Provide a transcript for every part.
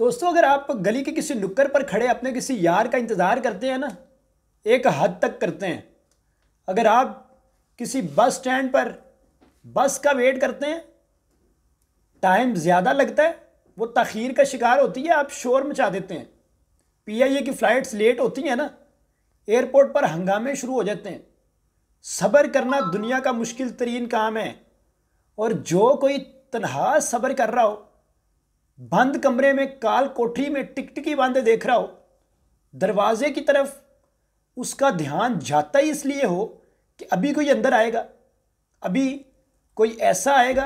दोस्तों अगर आप गली के किसी नुक्कर पर खड़े अपने किसी यार का इंतज़ार करते हैं ना एक हद तक करते हैं अगर आप किसी बस स्टैंड पर बस का वेट करते हैं टाइम ज़्यादा लगता है वो तखीर का शिकार होती है आप शोर मचा देते हैं पीआईए की फ़्लाइट्स लेट होती हैं ना एयरपोर्ट पर हंगामे शुरू हो जाते हैं सब्र करना दुनिया का मुश्किल तरीन काम है और जो कोई तनहा सब्र कर रहा हो बंद कमरे में काल कोठरी में टिकटिकी बांधे देख रहा हो दरवाजे की तरफ उसका ध्यान जाता ही इसलिए हो कि अभी कोई अंदर आएगा अभी कोई ऐसा आएगा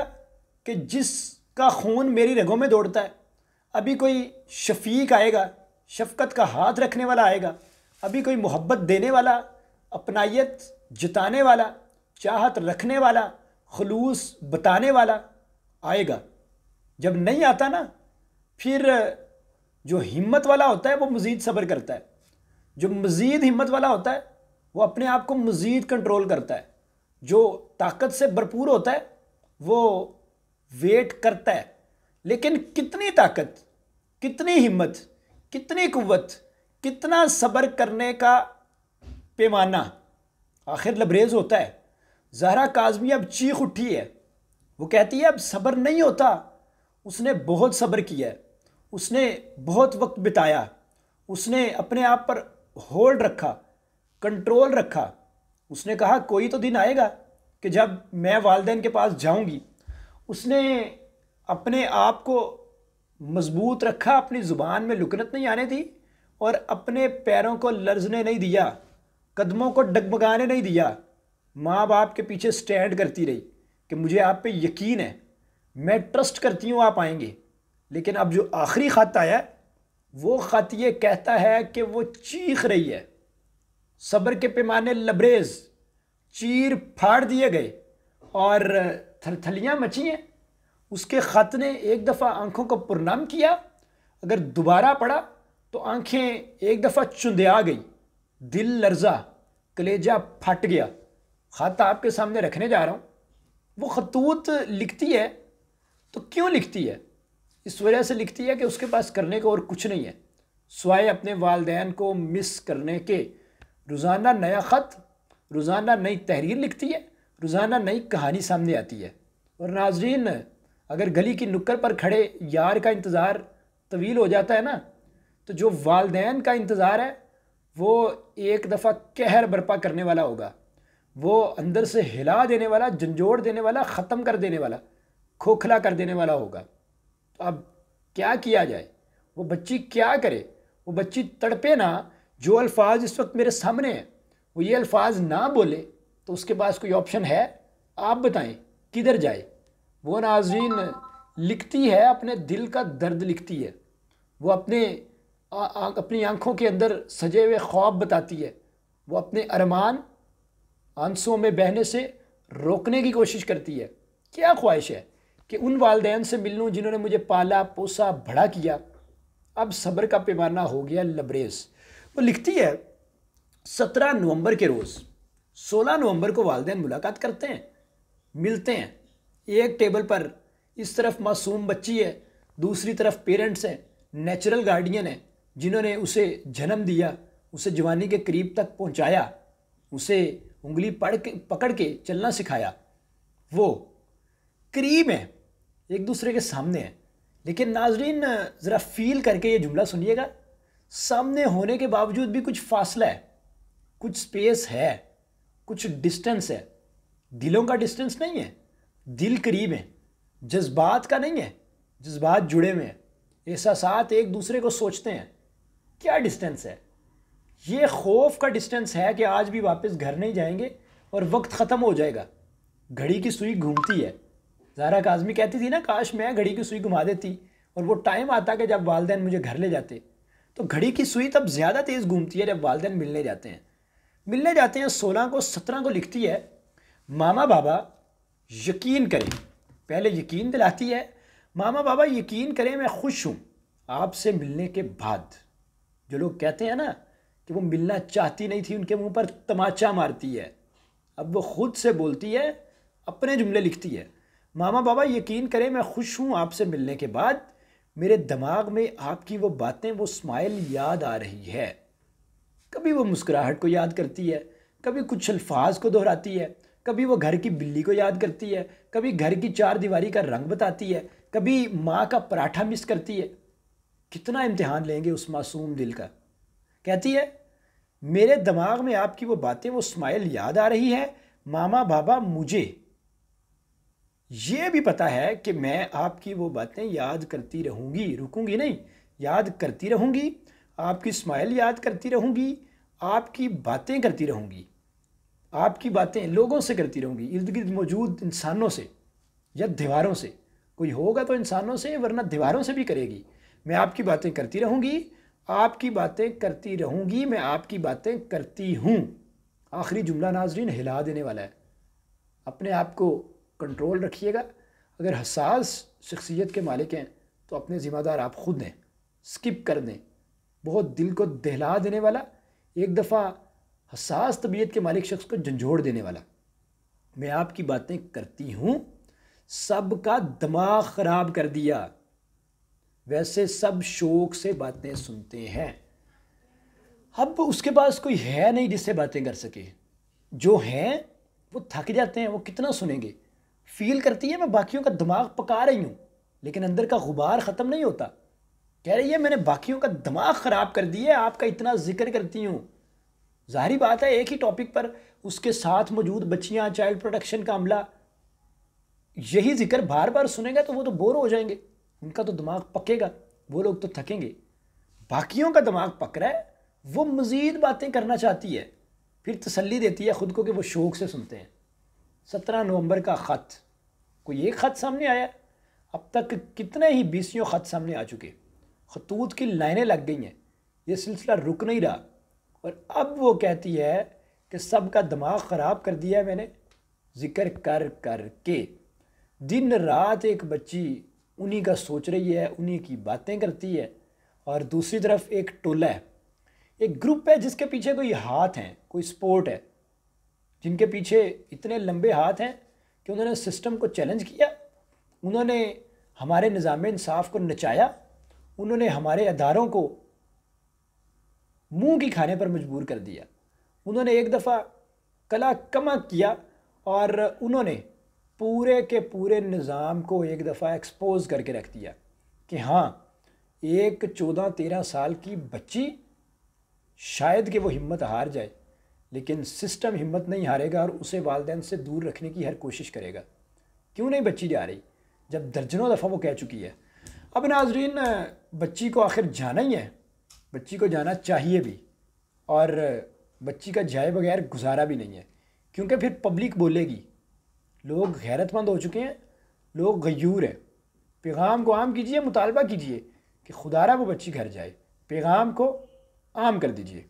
कि जिसका खून मेरी रगों में दौड़ता है अभी कोई शफीक आएगा शफकत का हाथ रखने वाला आएगा अभी कोई मोहब्बत देने वाला अपनाइत जताने वाला चाहत रखने वाला खलूस बताने वाला आएगा जब नहीं आता ना फिर जो हिम्मत वाला होता है वो मज़ीद सब्र करता है जो मज़ीद हिम्मत वाला होता है वो अपने आप को मज़ीद कंट्रोल करता है जो ताकत से भरपूर होता है वो वेट करता है लेकिन कितनी ताकत कितनी हिम्मत कितनी कुत कितना सब्र करने का पैमाना आखिर लबरेज होता है जहरा काजमी अब चीख उठी है वो कहती है अब सब्र नहीं होता उसने बहुत सब्र किया है उसने बहुत वक्त बिताया उसने अपने आप पर होल्ड रखा कंट्रोल रखा उसने कहा कोई तो दिन आएगा कि जब मैं वालदेन के पास जाऊंगी उसने अपने आप को मजबूत रखा अपनी ज़ुबान में लुकनत नहीं आने दी और अपने पैरों को लर्जने नहीं दिया कदमों को डगमगाने नहीं दिया माँ बाप के पीछे स्टैंड करती रही कि मुझे आप पे यकीन है मैं ट्रस्ट करती हूँ आप आएंगे लेकिन अब जो आखिरी ख़त आया वो ख़त ये कहता है कि वो चीख रही है सब्र के पैमाने लबरेज चीर फाड़ दिए गए और थलथलियाँ मची हैं उसके ख़त ने एक दफ़ा आँखों को पुरनाम किया अगर दोबारा पढ़ा तो आँखें एक दफ़ा चुंदया गई दिल लर्जा कलेजा फट गया ख़त आपके सामने रखने जा रहा हूँ वो खतूत लिखती है तो क्यों लिखती है इस वजह से लिखती है कि उसके पास करने को और कुछ नहीं है स्वाय अपने वालदेन को मिस करने के रोज़ाना नया ख़त रोज़ाना नई तहरीर लिखती है रोज़ाना नई कहानी सामने आती है और नाजरीन अगर गली की नुक्कर पर खड़े यार का इंतज़ार तवील हो जाता है ना तो जो वालदेन का इंतज़ार है वो एक दफ़ा कहर बर्पा करने वाला होगा वो अंदर से हिला देने वाला झंझोड़ देने वाला ख़त्म कर देने वाला खोखला कर देने वाला होगा तो अब क्या किया जाए वो बच्ची क्या करे वो बच्ची तड़पे ना जो अल्फाज इस वक्त मेरे सामने हैं वो ये अल्फाज ना बोले तो उसके पास कोई ऑप्शन है आप बताएं किधर जाए वो नाजरीन लिखती है अपने दिल का दर्द लिखती है वो अपने आ, आ, अपनी आँखों के अंदर सजे हुए ख्वाब बताती है वो अपने अरमान आंसुओं में बहने से रोकने की कोशिश करती है क्या ख्वाहिश है कि उन वालदेन से मिल लूँ जिन्होंने मुझे पाला पोसा भड़ा किया अब सब्र का पैमाना हो गया लबरेज वो लिखती है सत्रह नवंबर के रोज़ सोलह नवंबर को वालदेन मुलाकात करते हैं मिलते हैं एक टेबल पर इस तरफ मासूम बच्ची है दूसरी तरफ पेरेंट्स हैं नेचुरल गार्डियन है जिन्होंने उसे जन्म दिया उसे जवानी के करीब तक पहुंचाया उसे उंगली पढ़ के पकड़ के चलना सिखाया वो करीब हैं एक दूसरे के सामने है लेकिन नाजरीन ज़रा फील करके ये जुमला सुनिएगा सामने होने के बावजूद भी कुछ फासला है कुछ स्पेस है कुछ डिस्टेंस है दिलों का डिस्टेंस नहीं है दिल करीब है जज्बात का नहीं है जज्बात जुड़े हुए हैं एहसास एक दूसरे को सोचते हैं क्या डिस्टेंस है ये खौफ का डिस्टेंस है कि आज भी वापस घर नहीं जाएंगे और वक्त ख़त्म हो जाएगा घड़ी की सुई घूमती है जारा काजमी कहती थी ना काश मैं घड़ी की सुई घुमा देती और वो टाइम आता कि जब वालदेन मुझे घर ले जाते तो घड़ी की सुई तब ज़्यादा तेज़ घूमती है जब वालदेन मिलने जाते हैं मिलने जाते हैं सोलह को सत्रह को लिखती है मामा बाबा यकीन करें पहले यकीन दिलाती है मामा बाबा यकीन करें मैं खुश हूँ आपसे मिलने के बाद जो लोग कहते हैं ना कि वो मिलना चाहती नहीं थी उनके मुंह पर तमाचा मारती है अब वो खुद से बोलती है अपने जुमले लिखती है मामा बाबा यकीन करें मैं खुश हूँ आपसे मिलने के बाद मेरे दिमाग में आपकी वो बातें वो स्माइल याद आ रही है कभी वो मुस्कुराहट को याद करती है कभी कुछ अल्फाज को दोहराती है कभी वो घर की बिल्ली को याद करती है कभी घर की चार दीवारी का रंग बताती है कभी माँ का पराठा मिस करती है कितना इम्तहान लेंगे उस मासूम दिल का कहती है मेरे दिमाग में आपकी वो बातें वो स्माइल याद आ रही है मामा बाबा मुझे ये भी पता है कि मैं आपकी वो बातें याद करती रहूँगी रुकूँगी नहीं याद करती रहूँगी आपकी स्माइल याद करती रहूँगी आपकी बातें करती रहूँगी आपकी बातें लोगों से करती रहूँगी इर्द गिर्द मौजूद इंसानों से या दीवारों से कोई होगा तो इंसानों से वरना दीवारों से भी करेगी मैं आपकी बातें करती रहूँगी आपकी बातें करती रहूँगी मैं आपकी बातें करती हूँ आखिरी जुमला नाजरीन हिला देने वाला है अपने आप को कंट्रोल रखिएगा अगर हसास शख्सियत के मालिक हैं तो अपने ज़िम्मेदार आप खुद हैं स्किप कर दें बहुत दिल को दहला देने वाला एक दफ़ा हसास तबीयत के मालिक शख्स को झंझोड़ देने वाला मैं आपकी बातें करती हूँ सब का दिमाग ख़राब कर दिया वैसे सब शौक से बातें सुनते हैं अब उसके पास कोई है नहीं जिससे बातें कर सके जो हैं वो थक जाते हैं वो कितना सुनेंगे फील करती है मैं बाकियों का दिमाग पका रही हूँ लेकिन अंदर का गुबार ख़त्म नहीं होता कह रही है मैंने बाकियों का दिमाग ख़राब कर दिया आपका इतना जिक्र करती हूँ जाहरी बात है एक ही टॉपिक पर उसके साथ मौजूद बच्चियाँ चाइल्ड प्रोटेक्शन का अमला यही जिक्र बार बार सुनेगा तो वो तो बोर हो जाएंगे उनका तो दिमाग पकेगा वो लोग तो थकेंगे बाकियों का दिमाग पक रहा है वो मज़ीद बातें करना चाहती है फिर तसल्ली देती है ख़ुद को कि वो शौक़ से सुनते हैं सत्रह नवंबर का ख़त कोई एक ख़त सामने आया अब तक कितने ही बीसियों ख़त सामने आ चुके खतूत की लाइनें लग गई हैं ये सिलसिला रुक नहीं रहा और अब वो कहती है कि सब का दिमाग ख़राब कर दिया है मैंने ज़िक्र कर कर के दिन रात एक बच्ची उन्हीं का सोच रही है उन्हीं की बातें करती है और दूसरी तरफ एक टोला है एक ग्रुप है जिसके पीछे कोई हाथ हैं कोई स्पोर्ट है जिनके पीछे इतने लंबे हाथ हैं कि उन्होंने सिस्टम को चैलेंज किया उन्होंने हमारे निज़ाम इंसाफ को नचाया उन्होंने हमारे अदारों को मुंह की खाने पर मजबूर कर दिया उन्होंने एक दफ़ा कला कमा किया और उन्होंने पूरे के पूरे निज़ाम को एक दफ़ा एक्सपोज़ करके रख दिया कि हाँ एक चौदह तेरह साल की बच्ची शायद कि वो हिम्मत हार जाए लेकिन सिस्टम हिम्मत नहीं हारेगा और उसे वालदेन से दूर रखने की हर कोशिश करेगा क्यों नहीं बच्ची जा रही जब दर्जनों दफ़ा वो कह चुकी है अब नाजरीन बच्ची को आखिर जाना ही है बच्ची को जाना चाहिए भी और बच्ची का जाए बगैर गुजारा भी नहीं है क्योंकि फिर पब्लिक बोलेगी लोग गैरतमंद हो चुके हैं लोग गयूर हैं पैगाम को आम कीजिए मुतालबा कीजिए कि खुदारा वो बच्ची घर जाए पैगाम को आम कर दीजिए